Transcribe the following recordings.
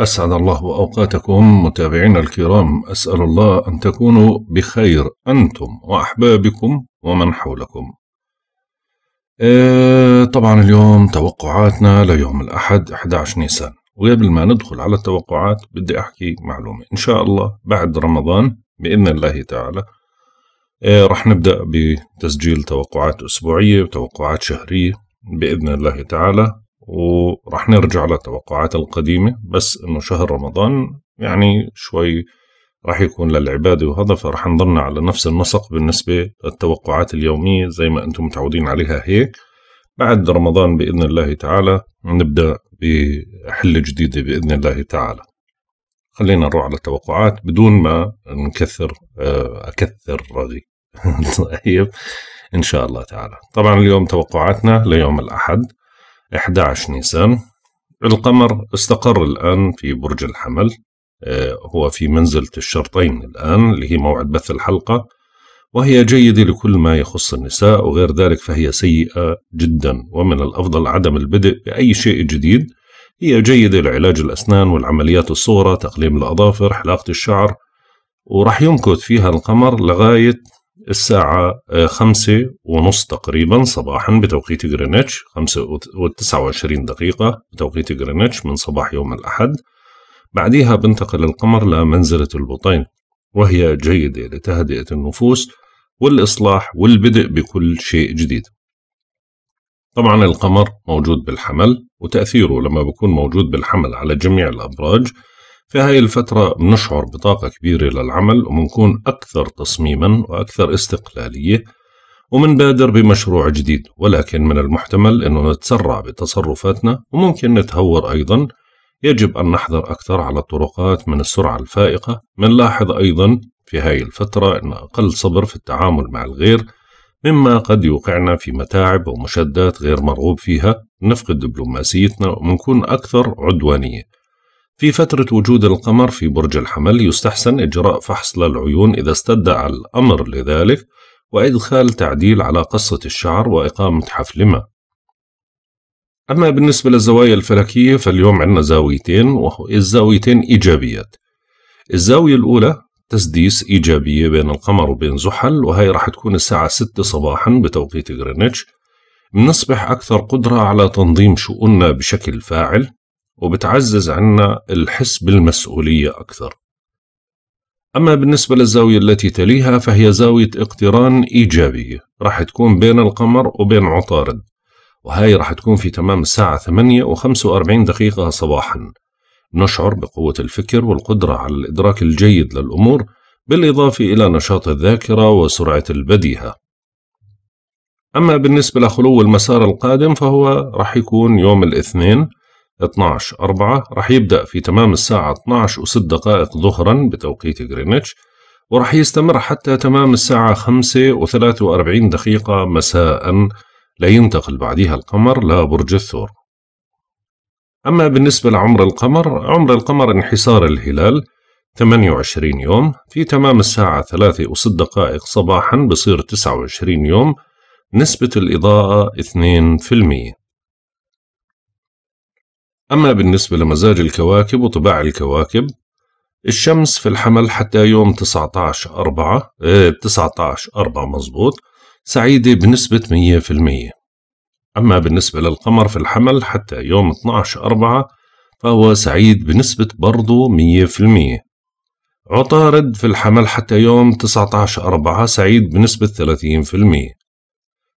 أسعد الله أوقاتكم متابعينا الكرام أسأل الله أن تكونوا بخير أنتم وأحبابكم ومن حولكم آه طبعا اليوم توقعاتنا ليوم الأحد 11 نيسان وقبل ما ندخل على التوقعات بدي أحكي معلومة إن شاء الله بعد رمضان بإذن الله تعالى آه رح نبدأ بتسجيل توقعات أسبوعية وتوقعات شهرية بإذن الله تعالى وراح نرجع للتوقعات القديمة بس إنه شهر رمضان يعني شوي راح يكون للعبادة وهذا فراح نضلنا على نفس النسق بالنسبة للتوقعات اليومية زي ما أنتم متعودين عليها هيك بعد رمضان بإذن الله تعالى نبدأ بحلة جديدة بإذن الله تعالى خلينا نروح على التوقعات بدون ما نكثر آه، أكثر رغي طيب إن شاء الله تعالى طبعا اليوم توقعاتنا ليوم الأحد 11 نيسان القمر استقر الآن في برج الحمل آه، هو في منزلة الشرطين الآن اللي هي موعد بث الحلقة وهي جيدة لكل ما يخص النساء وغير ذلك فهي سيئة جدا ومن الأفضل عدم البدء بأي شيء جديد هي جيدة لعلاج الأسنان والعمليات الصغرى تقليم الأظافر حلاقة الشعر ورح يمكث فيها القمر لغاية الساعة آه، خمسة ونص تقريبا صباحا بتوقيت جرينتش خمسة وتسعة وعشرين دقيقة بتوقيت جرينتش من صباح يوم الأحد بعدها بنتقل القمر لمنزلة البطين وهي جيدة لتهدئة النفوس والإصلاح والبدء بكل شيء جديد طبعا القمر موجود بالحمل وتأثيره لما بكون موجود بالحمل على جميع الأبراج في هاي الفترة بنشعر بطاقة كبيرة للعمل وبنكون أكثر تصميما وأكثر استقلالية ومنبادر بمشروع جديد ولكن من المحتمل أنه نتسرع بتصرفاتنا وممكن نتهور أيضا يجب أن نحذر أكثر على الطرقات من السرعة الفائقة منلاحظ أيضا في هاي الفترة أن أقل صبر في التعامل مع الغير مما قد يوقعنا في متاعب ومشدات غير مرغوب فيها نفقد دبلوماسيتنا ومنكون أكثر عدوانية في فترة وجود القمر في برج الحمل يستحسن إجراء فحص للعيون إذا استدعى الأمر لذلك وإدخال تعديل على قصة الشعر وإقامة حفل ما أما بالنسبة للزوايا الفلكية فاليوم عندنا زاويتين وهو الزاويتين إيجابيات الزاوية الأولى تسديس إيجابية بين القمر وبين زحل وهي راح تكون الساعة 6 صباحا بتوقيت غرينتش بنصبح أكثر قدرة على تنظيم شؤوننا بشكل فاعل وبتعزز عنا الحس بالمسؤولية أكثر أما بالنسبة للزاوية التي تليها فهي زاوية اقتران إيجابية راح تكون بين القمر وبين عطارد وهاي راح تكون في تمام الساعة 8 و45 دقيقة صباحا نشعر بقوة الفكر والقدرة على الإدراك الجيد للأمور بالإضافة إلى نشاط الذاكرة وسرعة البديهة أما بالنسبة لخلو المسار القادم فهو راح يكون يوم الاثنين 12 4 راح يبدأ في تمام الساعة 12 وست دقائق ظهرا بتوقيت غرينتش وراح يستمر حتى تمام الساعة 5 و43 دقيقة مساء لينتقل بعدها القمر لبرج الثور أما بالنسبة لعمر القمر عمر القمر انحسار الهلال 28 يوم في تمام الساعة 3 وست دقائق صباحا بصير 29 يوم نسبة الإضاءة 2% أما بالنسبة لمزاج الكواكب وطباع الكواكب الشمس في الحمل حتى يوم 19 4 19 4 مظبوط سعيدة بنسبة 100% أما بالنسبة للقمر في الحمل حتى يوم 12 4 فهو سعيد بنسبة برضو 100% عطارد في الحمل حتى يوم 19 4 سعيد بنسبة 30%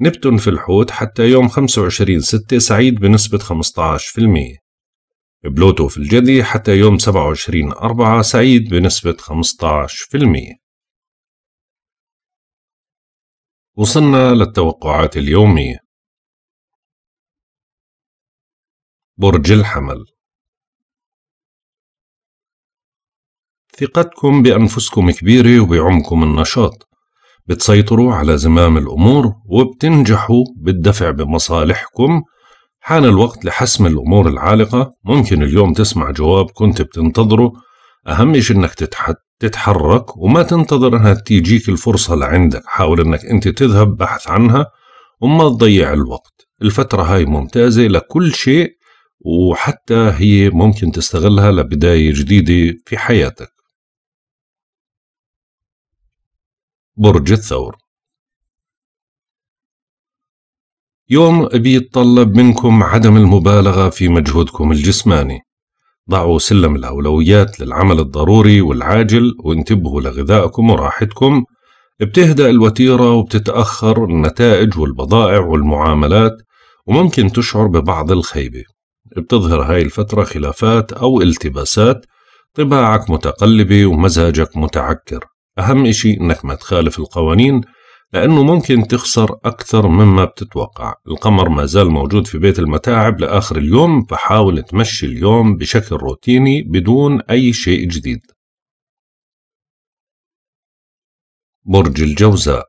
نبتون في الحوت حتى يوم 25 6 سعيد بنسبة 15% بلوتو في الجدي حتى يوم 27 4 سعيد بنسبة 15% وصلنا للتوقعات اليومية برج الحمل ثقتكم بأنفسكم كبيرة وبعمكم النشاط بتسيطروا على زمام الأمور وبتنجحوا بالدفع بمصالحكم حان الوقت لحسم الأمور العالقة ممكن اليوم تسمع جواب كنت بتنتظره أهم شيء إنك تتحرك وما تنتظر إنها تيجيك الفرصة لعندك حاول إنك أنت تذهب بحث عنها وما تضيع الوقت الفترة هاي ممتازة لكل شيء وحتى هي ممكن تستغلها لبداية جديدة في حياتك برج الثور يوم بيتطلب منكم عدم المبالغة في مجهودكم الجسماني ضعوا سلم الأولويات للعمل الضروري والعاجل وانتبهوا لغذائكم وراحتكم بتهدأ الوتيرة وبتتأخر النتائج والبضائع والمعاملات وممكن تشعر ببعض الخيبة بتظهر هاي الفترة خلافات أو التباسات طباعك متقلبة ومزاجك متعكر أهم إشي إنك ما تخالف القوانين لأنه ممكن تخسر أكثر مما بتتوقع القمر ما زال موجود في بيت المتاعب لآخر اليوم فحاول تمشي اليوم بشكل روتيني بدون أي شيء جديد برج الجوزاء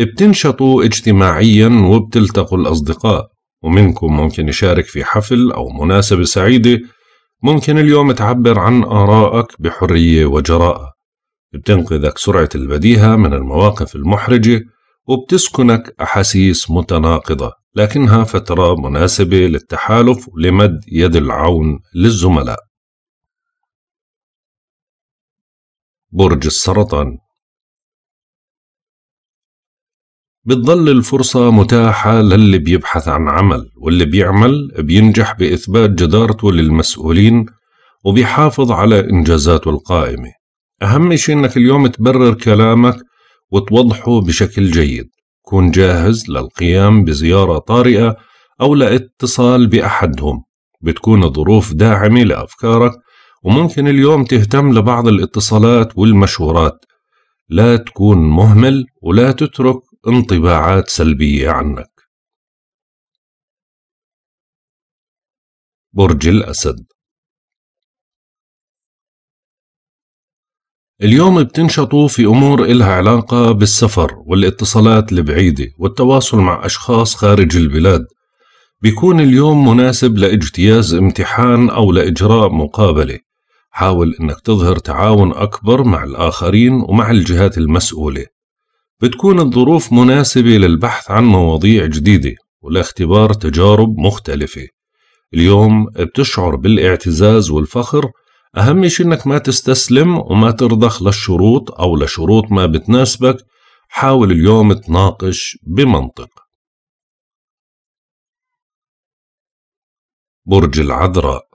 بتنشطوا اجتماعيا وبتلتقوا الأصدقاء ومنكم ممكن يشارك في حفل أو مناسبة سعيدة ممكن اليوم تعبر عن آرائك بحرية وجراءة بتنقذك سرعة البديهة من المواقف المحرجة وبتسكنك أحاسيس متناقضة لكنها فترة مناسبة للتحالف لمد يد العون للزملاء برج السرطان بتضل الفرصة متاحة للي بيبحث عن عمل واللي بيعمل بينجح بإثبات جدارته للمسؤولين وبيحافظ على إنجازاته القائمة أهم شيء إنك اليوم تبرر كلامك وتوضحه بشكل جيد كن جاهز للقيام بزيارة طارئة أو لاتصال بأحدهم بتكون الظروف داعمة لأفكارك وممكن اليوم تهتم لبعض الاتصالات والمشورات لا تكون مهمل ولا تترك انطباعات سلبية عنك برج الأسد اليوم بتنشطوا في أمور إلها علاقة بالسفر والاتصالات البعيدة والتواصل مع أشخاص خارج البلاد بيكون اليوم مناسب لاجتياز امتحان أو لإجراء مقابلة حاول أنك تظهر تعاون أكبر مع الآخرين ومع الجهات المسؤولة بتكون الظروف مناسبة للبحث عن مواضيع جديدة ولاختبار تجارب مختلفة اليوم بتشعر بالاعتزاز والفخر أهم شيء إنك ما تستسلم وما ترضخ للشروط أو لشروط ما بتناسبك حاول اليوم تناقش بمنطق برج العذراء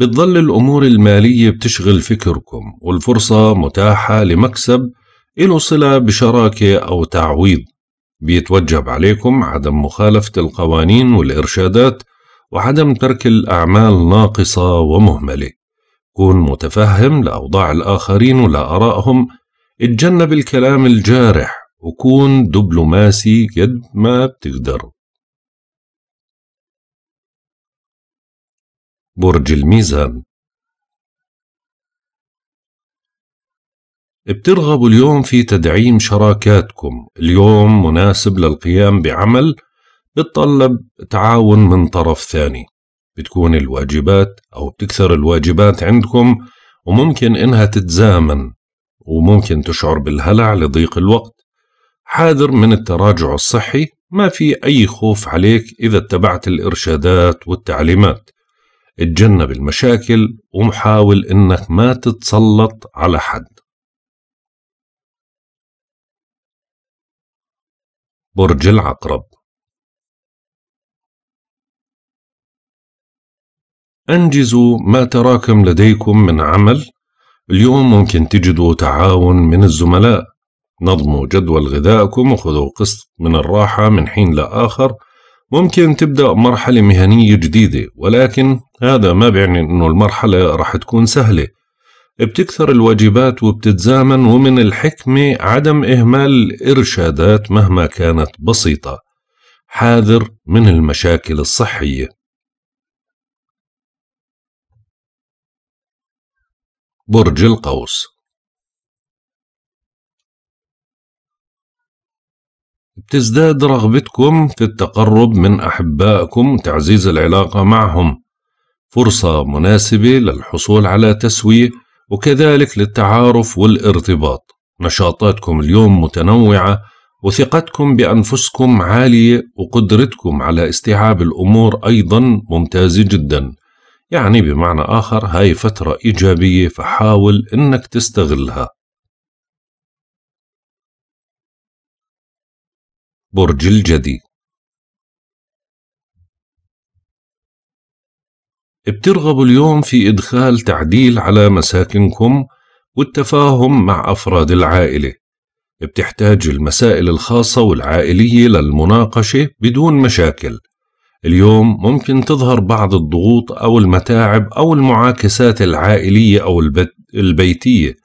بتظل الأمور المالية بتشغل فكركم والفرصة متاحة لمكسب له صلة بشراكة أو تعويض بيتوجب عليكم عدم مخالفة القوانين والإرشادات وعدم ترك الأعمال ناقصة ومهملة كون متفهم لأوضاع الآخرين ولآرائهم اتجنب الكلام الجارح وكون دبلوماسي قد ما بتقدر برج الميزان بترغبوا اليوم في تدعيم شراكاتكم اليوم مناسب للقيام بعمل بتطلب تعاون من طرف ثاني بتكون الواجبات أو بتكثر الواجبات عندكم وممكن إنها تتزامن وممكن تشعر بالهلع لضيق الوقت حاذر من التراجع الصحي ما في أي خوف عليك إذا اتبعت الإرشادات والتعليمات اتجنب المشاكل ومحاول انك ما تتسلط على حد برج العقرب أنجزوا ما تراكم لديكم من عمل اليوم ممكن تجدوا تعاون من الزملاء نظموا جدول غذائكم وخذوا قسط من الراحة من حين لآخر ممكن تبدأ مرحلة مهنية جديدة ولكن هذا ما بيعني أنه المرحلة رح تكون سهلة بتكثر الواجبات وبتتزامن ومن الحكمة عدم إهمال الإرشادات مهما كانت بسيطة حاذر من المشاكل الصحية برج القوس تزداد رغبتكم في التقرب من أحبائكم وتعزيز العلاقة معهم فرصة مناسبة للحصول على تسوية وكذلك للتعارف والارتباط نشاطاتكم اليوم متنوعة وثقتكم بأنفسكم عالية وقدرتكم على استيعاب الأمور أيضا ممتازة جدا يعني بمعنى آخر هاي فترة إيجابية فحاول أنك تستغلها برج الجدي بترغبوا اليوم في إدخال تعديل على مساكنكم والتفاهم مع أفراد العائلة بتحتاج المسائل الخاصة والعائلية للمناقشة بدون مشاكل اليوم ممكن تظهر بعض الضغوط أو المتاعب أو المعاكسات العائلية أو البيتية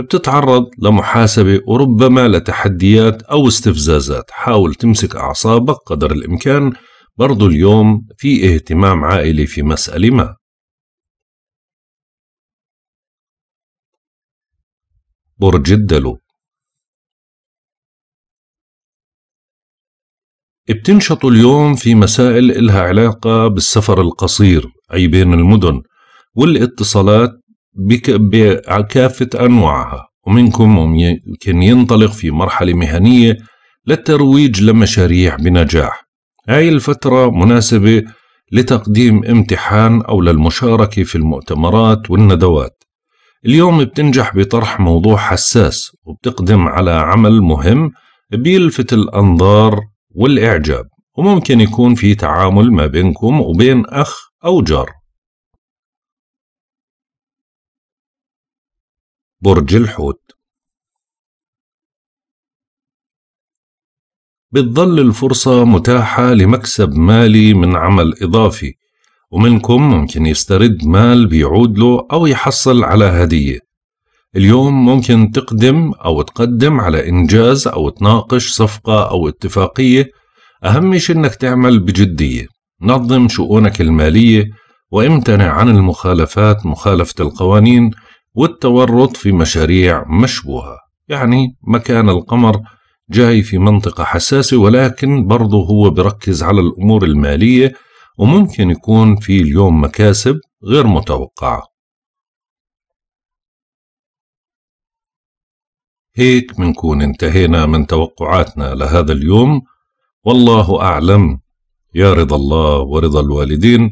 بتتعرض لمحاسبة وربما لتحديات أو استفزازات حاول تمسك أعصابك قدر الإمكان برضو اليوم في اهتمام عائلي في مسألة ما برج الدلو بتنشطوا اليوم في مسائل إلها علاقة بالسفر القصير أي بين المدن والاتصالات بكافة أنواعها ومنكم ممكن ينطلق في مرحلة مهنية للترويج لمشاريع بنجاح هاي الفترة مناسبة لتقديم امتحان أو للمشاركة في المؤتمرات والندوات اليوم بتنجح بطرح موضوع حساس وبتقدم على عمل مهم بيلفت الأنظار والإعجاب وممكن يكون في تعامل ما بينكم وبين أخ أو جار برج الحوت بتظل الفرصة متاحة لمكسب مالي من عمل إضافي ومنكم ممكن يسترد مال بيعود له أو يحصل على هدية اليوم ممكن تقدم أو تقدم على إنجاز أو تناقش صفقة أو اتفاقية أهم شيء أنك تعمل بجدية نظم شؤونك المالية وامتنع عن المخالفات مخالفة القوانين والتورط في مشاريع مشبوهة يعني مكان القمر جاي في منطقة حساسة ولكن برضه هو بركز على الأمور المالية وممكن يكون في اليوم مكاسب غير متوقعة هيك منكون انتهينا من توقعاتنا لهذا اليوم والله أعلم يا رضا الله ورضا الوالدين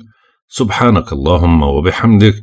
سبحانك اللهم وبحمدك